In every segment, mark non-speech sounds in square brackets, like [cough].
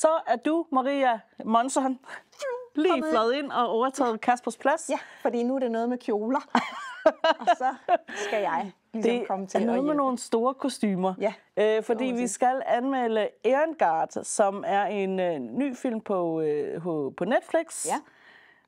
Så er du, Maria Monson, lige fløjet ind og overtaget Kaspers plads. Ja, fordi nu er det noget med kjoler. [laughs] og så skal jeg ligesom det komme til er noget med nogle store kostymer. Ja, øh, fordi vi skal anmelde Erengard, som er en øh, ny film på, øh, på Netflix. Ja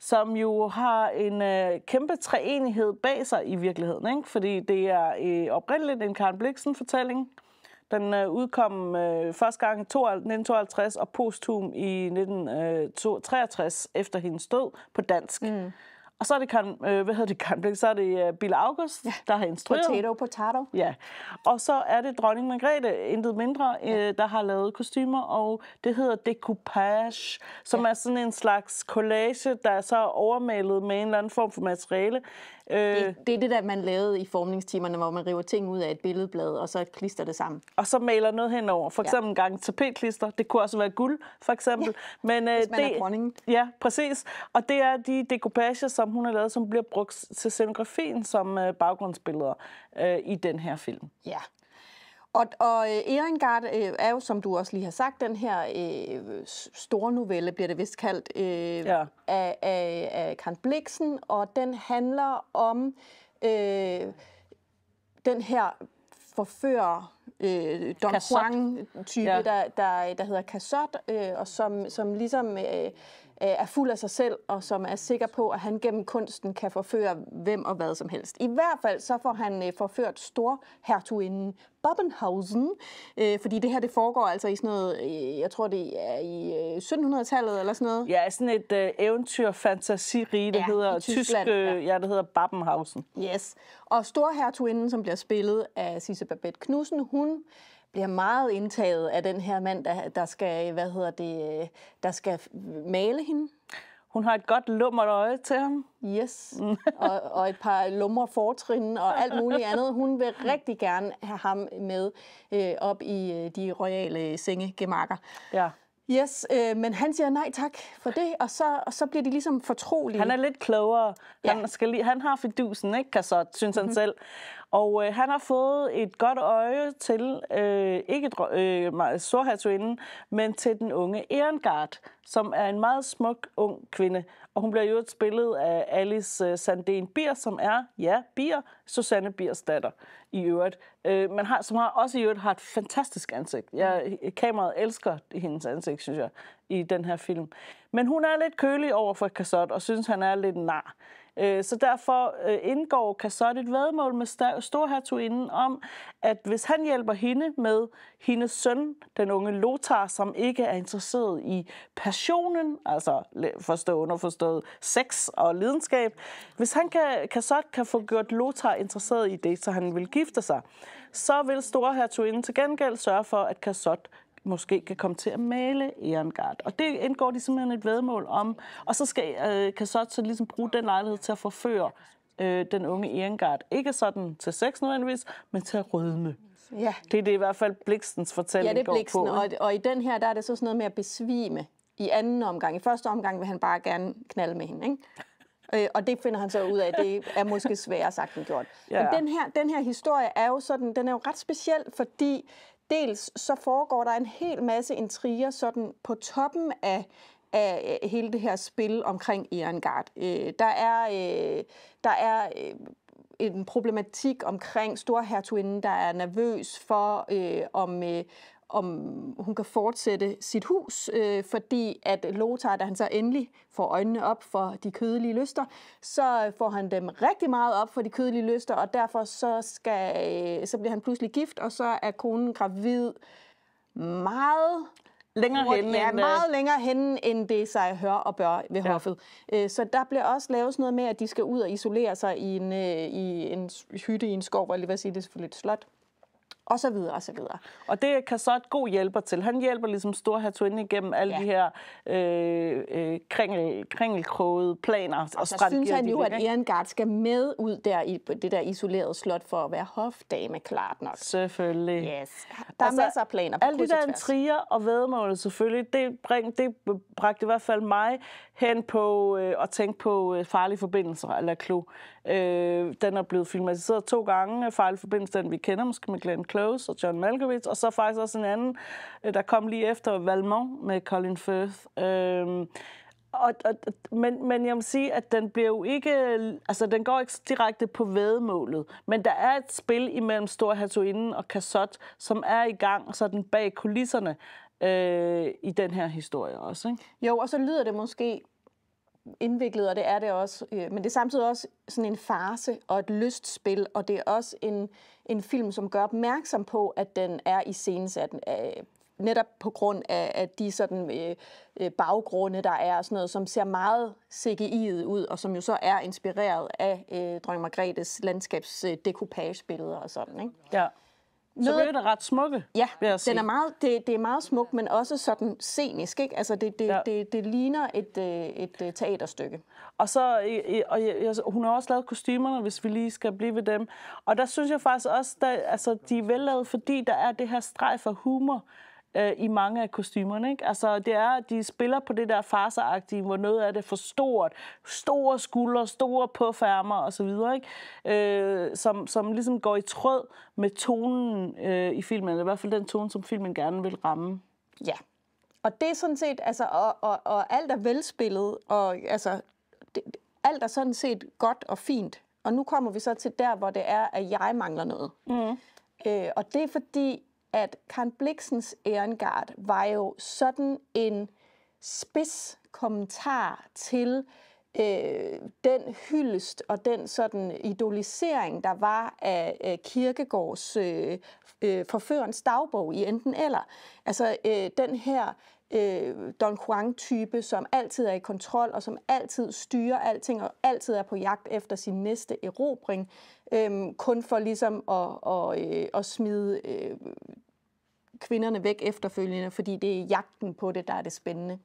som jo har en øh, kæmpe treenighed bag sig i virkeligheden, ikke? fordi det er øh, oprindeligt en Karen Bliksen-fortælling, den øh, udkom øh, første gang i 1952 og posthum i 1963 øh, efter hendes død på dansk. Mm. Og så er det, kan, øh, hvad hedder det, kan, så er det øh, Bill August, ja. der har instrueret. Potato, potato. Ja. Og så er det dronning Margrethe, intet mindre, øh, der har lavet kostymer, og det hedder decoupage, som ja. er sådan en slags collage, der er så overmalet med en eller anden form for materiale. Det, øh. det er det der, man lavede i formningstimerne, hvor man river ting ud af et billedblad, og så klister det sammen. Og så maler noget henover. For eksempel ja. en gang tapetklister. Det kunne også være guld, for eksempel. Ja, Men, øh, det, Ja, præcis. Og det er de dekopager, som hun har lavet, som bliver brugt til scenografien som øh, baggrundsbilleder øh, i den her film. Ja. Og, og øh, Ehrengard øh, er jo, som du også lige har sagt, den her øh, store novelle, bliver det vist kaldt, øh, ja. af, af, af Kant Bliksen, og den handler om øh, den her forfører øh, Don Juan-type, ja. der, der, der hedder Cassot, øh, og som, som ligesom øh, øh, er fuld af sig selv, og som er sikker på, at han gennem kunsten kan forføre hvem og hvad som helst. I hvert fald så får han øh, forført storhertuginden Bobbenhausen, øh, fordi det her det foregår altså i sådan noget, øh, jeg tror det er i øh, 1700-tallet eller sådan noget. Ja, sådan et øh, eventyr-fantasirige, der ja, hedder tysk, øh, ja. ja, det hedder Bobbenhausen. Yes, og storhertuginden, som bliver spillet af Sisse Babette Knudsen, hun bliver meget indtaget af den her mand, der, der skal, hvad hedder det, der skal male hende. Hun har et godt lummert øje til ham. Yes, mm. [laughs] og, og et par lumre fortrin og alt muligt andet. Hun vil rigtig gerne have ham med øh, op i øh, de royale sengegemakker. Ja. Yes, øh, men han siger nej tak for det, og så, og så bliver de ligesom fortrolige. Han er lidt klogere. Han, ja. skal lige, han har fidusen, ikke, så, synes han mm-hmm. selv. Og øh, han har fået et godt øje til, øh, ikke øh, Sorhatsuinden, men til den unge Erengard, som er en meget smuk ung kvinde. Og hun bliver jo et spillet af Alice øh, Sandén Bier, som er, ja, Bier, Susanne Biers datter i øvrigt. Øh, men har, som har også i øvrigt har et fantastisk ansigt. Jeg, øh, kameraet elsker hendes ansigt, synes jeg, i den her film. Men hun er lidt kølig over for Kassot og synes, han er lidt nar. Øh, så derfor øh, indgår Kassot et vedmål med storhertuginden om, at hvis han hjælper hende med hendes søn, den unge Lothar, som ikke er interesseret i passionen, altså forstå underforstået sex og lidenskab, hvis han kan, Kassot kan få gjort Lothar interesseret i det, så han vil gifte sig, så vil storhertuginden til gengæld sørge for, at Kassot måske kan komme til at male Erengard. Og det indgår de simpelthen et vedmål om. Og så skal øh, Kassot så ligesom bruge den lejlighed til at forføre øh, den unge Erengard. Ikke sådan til sex nødvendigvis, men til at rødme. Ja. Det er det i hvert fald Blikstens fortælling Ja, det er Bliksten, på. Og, og i den her, der er det så sådan noget med at besvime i anden omgang. I første omgang vil han bare gerne knalde med hende, ikke? Øh, og det finder han så ud af, det er måske sværere sagt end gjort. Ja. Men den her, den her historie er jo sådan, den er jo ret speciel, fordi Dels så foregår der en hel masse intriger sådan på toppen af, af hele det her spil omkring Erengard. Øh, der er, øh, der er øh, en problematik omkring storhertuginden, der er nervøs for, øh, om, øh, om hun kan fortsætte sit hus, øh, fordi at Lothar, da han så endelig får øjnene op for de kødelige lyster, så får han dem rigtig meget op for de kødelige lyster, og derfor så, skal, øh, så bliver han pludselig gift, og så er konen gravid meget længere hen, henne, ja, end, øh, meget længere henne, end det sig hør og bør ved ja. hoffet. Øh, så der bliver også lavet noget med, at de skal ud og isolere sig i en, øh, i en hytte i en skov, eller hvad sige, det er selvfølgelig et slot og så videre og så videre. Og det kan så et god hjælper til. Han hjælper ligesom Storhertuginden igennem alle ja. de her øh, øh kringel, kringelkrogede planer og, og så synes han jo, at Erengard skal med ud der i det der isolerede slot for at være hofdame, klart nok. Selvfølgelig. Yes. Der er altså, masser af planer på Alle de der intriger og vedmål selvfølgelig, det, bring, det bragte i hvert fald mig hen på øh, at tænke på øh, farlige forbindelser eller klo. Øh, den er blevet filmatiseret to gange. Fejlforbindelse, den vi kender måske med Glenn Close og John Malkovich. Og så faktisk også en anden, øh, der kom lige efter Valmont med Colin Firth. Øh, og, og, men, men jeg må sige, at den bliver jo ikke, altså den går ikke direkte på vedmålet, men der er et spil imellem Storhertuginden og Kassot, som er i gang sådan bag kulisserne øh, i den her historie også. Ikke? Jo, og så lyder det måske indviklet, og det er det også. Øh, men det er samtidig også sådan en farse og et lystspil, og det er også en, en film, som gør opmærksom på, at den er i scenesat af øh, netop på grund af, af de sådan, øh, øh baggrunde, der er, sådan noget, som ser meget CGI'et ud, og som jo så er inspireret af øh, dronning Margrethes landskabsdekupagebilleder øh, og sådan. Ikke? Ja så bliver det ret smukke, Ja, den sige. er meget, det, det er meget smukt, men også sådan scenisk. Ikke? Altså det, det, ja. det, det ligner et, øh, et, et øh, teaterstykke. Og, så, øh, og jeg, hun har også lavet kostymerne, hvis vi lige skal blive ved dem. Og der synes jeg faktisk også, at altså, de er vellavet, fordi der er det her streg for humor øh, i mange af kostymerne. Ikke? Altså, det er, de spiller på det der farseragtige, hvor noget af det er for stort. Store skuldre, store påfærmer osv., ikke? Øh, som, som ligesom går i tråd med tonen øh, i filmen, eller i hvert fald den tone, som filmen gerne vil ramme. Ja. Og det er sådan set, altså, og, og, og alt er velspillet, og altså, det, alt er sådan set godt og fint. Og nu kommer vi så til der, hvor det er, at jeg mangler noget. Mm. Øh, og det er fordi, at Karen Bliksens Ærengard var jo sådan en spids kommentar til øh, den hyldest og den sådan idolisering, der var af øh, Kirkegårds øh, øh, forførens dagbog i enten eller. Altså øh, den her øh, Don Juan-type, som altid er i kontrol og som altid styrer alting og altid er på jagt efter sin næste erobring, øh, kun for ligesom at, at, at, øh, at smide øh, kvinderne væk efterfølgende, fordi det er jagten på det, der er det spændende.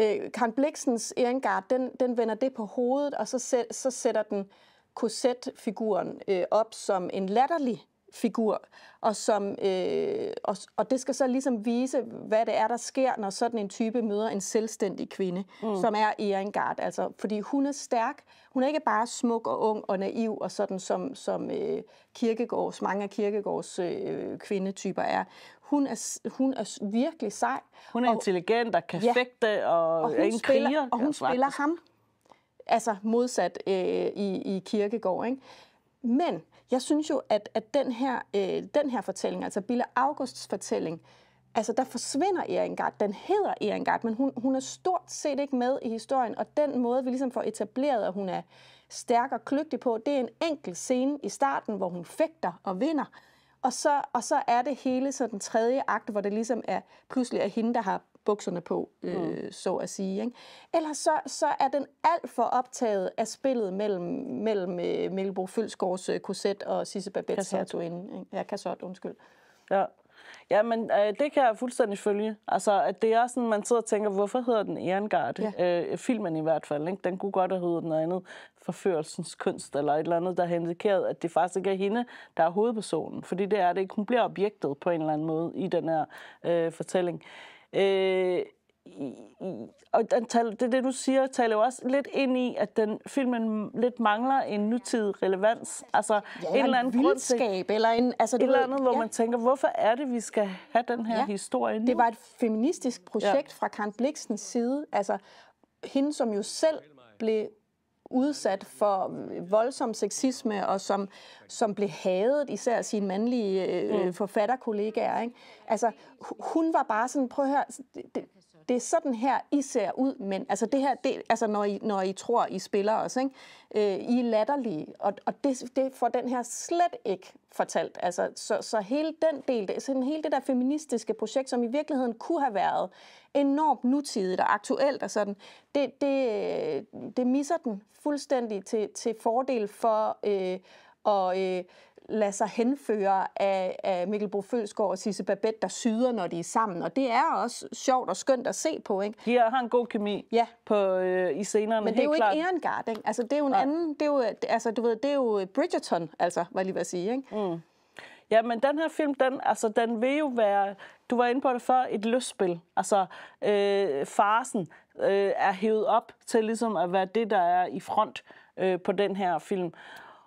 Øh, Karen Bliksens Eringard, den, den vender det på hovedet, og så, sæt, så sætter den Cosette-figuren øh, op som en latterlig figur, og, som, øh, og, og det skal så ligesom vise, hvad det er, der sker, når sådan en type møder en selvstændig kvinde, mm. som er Eringard. Altså, fordi hun er stærk, hun er ikke bare smuk og ung og naiv, og sådan som, som øh, kirkegårds, mange af kirkegårds øh, kvindetyper er. Hun er, hun er virkelig sej. Hun er og, intelligent og kan ja, fægte og, og er en spiller, kriger. Og hun spiller ham altså modsat øh, i, i kirkegård. Ikke? Men jeg synes jo, at, at den, her, øh, den her fortælling, altså Bille Augusts fortælling, altså der forsvinder Eringard. Den hedder Eringard, men hun, hun er stort set ikke med i historien, og den måde, vi ligesom får etableret, at hun er stærk og kløgtig på, det er en enkelt scene i starten, hvor hun fægter og vinder. Og så, og så er det hele så den tredje akt, hvor det ligesom er, pludselig er hende, der har bukserne på, øh, mm. så at sige. Ikke? Eller så, så er den alt for optaget af spillet mellem, mellem øh, Melbo Følsgaards øh, Cosette og Sisse Babettes hertuginde. Ja, Kassot, undskyld. Ja. Ja, men øh, det kan jeg fuldstændig følge. Altså, at det er sådan, man sidder og tænker, hvorfor hedder den Ehrengard? Ja. Øh, filmen i hvert fald, ikke? Den kunne godt have heddet noget andet. Forførelsens kunst, eller et eller andet, der har indikeret, at det faktisk ikke er hende, der er hovedpersonen. Fordi det er det ikke. Hun bliver objektet på en eller anden måde i den her øh, fortælling. Øh, Øh, og det, det, du siger, taler jo også lidt ind i, at den filmen lidt mangler en nutidig relevans. Altså ja, en eller anden grundskab. vildskab, eller en... Altså, et eller andet, hvor ja. man tænker, hvorfor er det, vi skal have den her ja. historie nu? Det var et feministisk projekt ja. fra Karen Bliksens side. Altså, hende som jo selv blev udsat for voldsom sexisme, og som, som blev hadet, især af sine mandlige øh, mm. forfatterkollegaer. Ikke? Altså, hun var bare sådan, prøv at høre, det, det er sådan her, I ser ud, men altså det her, det, altså når I, når I tror, I spiller os, ikke? Øh, I er latterlige, og, og det, det får den her slet ikke fortalt. Altså, så, så hele den del, det, sådan hele det der feministiske projekt, som i virkeligheden kunne have været enormt nutidigt og aktuelt og sådan, det, det, det misser den fuldstændig til, til fordel for... Øh, og øh, lade sig henføre af, af Mikkel Bro Følsgaard og Sisse Babette, der syder, når de er sammen. Og det er også sjovt og skønt at se på. Ikke? De har en god kemi ja. på, øh, i scenerne. Men det er jo ikke Ehrengard, ikke? Altså, det er jo en ja. anden... Det er jo, altså, du ved, det er jo Bridgerton, altså, var jeg lige ved at sige. Ikke? Mm. Ja, men den her film, den, altså, den vil jo være, du var inde på det før, et løsspil. Altså, øh, farsen øh, er hævet op til ligesom at være det, der er i front øh, på den her film.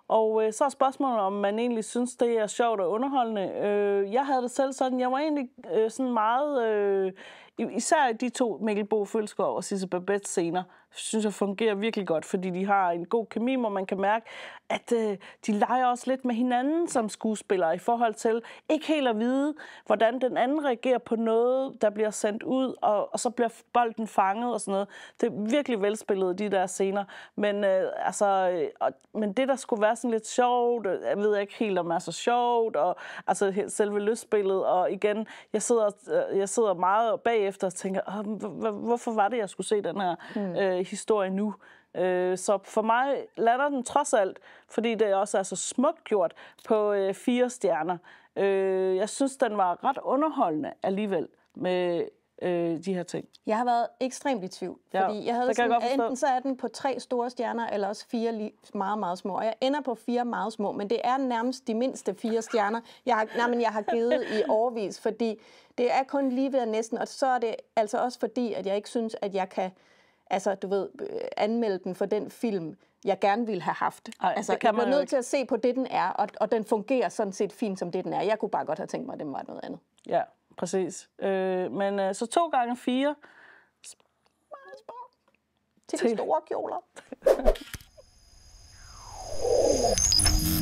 Og øh, så er spørgsmålet, om man egentlig synes, det er sjovt og underholdende. Øh, jeg havde det selv sådan, jeg var egentlig øh, sådan meget øh, især de to, Mikkel Bo Følsgaard og Sisse Babette scener, synes jeg fungerer virkelig godt, fordi de har en god kemi, hvor man kan mærke, at øh, de leger også lidt med hinanden som skuespillere i forhold til ikke helt at vide, hvordan den anden reagerer på noget, der bliver sendt ud, og, og så bliver bolden fanget og sådan noget. Det er virkelig velspillet, de der scener. Men, øh, altså, øh, og, men det, der skulle være sådan lidt sjovt, øh, jeg ved ikke helt, om er så sjovt, og altså selve løsspillet, og igen, jeg sidder, øh, jeg sidder meget bag bagefter og tænker, ah, hvorfor var det, jeg skulle se den her mm. øh, historie nu? Øh, så for mig lander den trods alt, fordi det også er så smukt gjort på øh, fire stjerner. Øh, jeg synes, den var ret underholdende alligevel med øh, de her ting? Jeg har været ekstremt i tvivl, ja, fordi jeg havde sådan, jeg enten så er den på tre store stjerner, eller også fire lige, meget, meget små. Og jeg ender på fire meget små, men det er nærmest de mindste fire stjerner, jeg har, nej, men jeg har givet i overvis, fordi det er kun lige ved at næsten, og så er det altså også fordi, at jeg ikke synes, at jeg kan altså, du ved, øh, anmelde den for den film, jeg gerne ville have haft. Ej, altså, kan jeg bliver nødt ikke. til at se på det, den er, og, og den fungerer sådan set fint, som det, den er. Jeg kunne bare godt have tænkt mig, at den var noget andet. Ja, Præcis. Øh, men øh, så to gange fire. Til de store kjoler. [laughs]